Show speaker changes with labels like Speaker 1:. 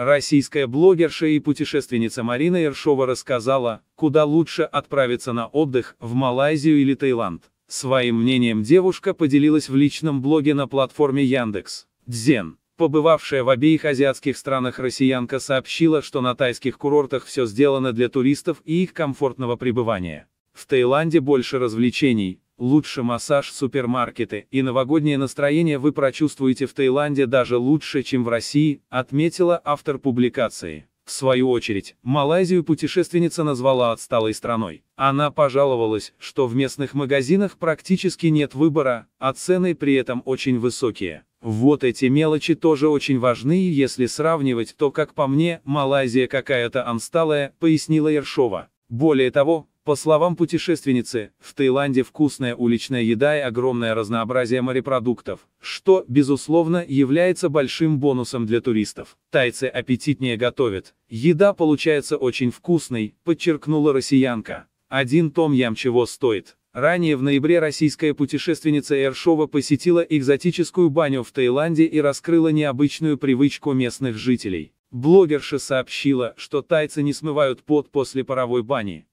Speaker 1: Российская блогерша и путешественница Марина Ершова рассказала, куда лучше отправиться на отдых, в Малайзию или Таиланд. Своим мнением девушка поделилась в личном блоге на платформе Яндекс. Дзен. Побывавшая в обеих азиатских странах россиянка сообщила, что на тайских курортах все сделано для туристов и их комфортного пребывания. В Таиланде больше развлечений, Лучше массаж, супермаркеты и новогоднее настроение вы прочувствуете в Таиланде даже лучше, чем в России, отметила автор публикации. В свою очередь, Малайзию путешественница назвала отсталой страной. Она пожаловалась, что в местных магазинах практически нет выбора, а цены при этом очень высокие. Вот эти мелочи тоже очень важны, если сравнивать, то, как по мне, Малайзия какая-то ансталая, пояснила Ершова. Более того, по словам путешественницы, в Таиланде вкусная уличная еда и огромное разнообразие морепродуктов, что, безусловно, является большим бонусом для туристов. Тайцы аппетитнее готовят. Еда получается очень вкусной, подчеркнула россиянка. Один том ям чего стоит. Ранее в ноябре российская путешественница Эршова посетила экзотическую баню в Таиланде и раскрыла необычную привычку местных жителей. Блогерша сообщила, что тайцы не смывают пот после паровой бани.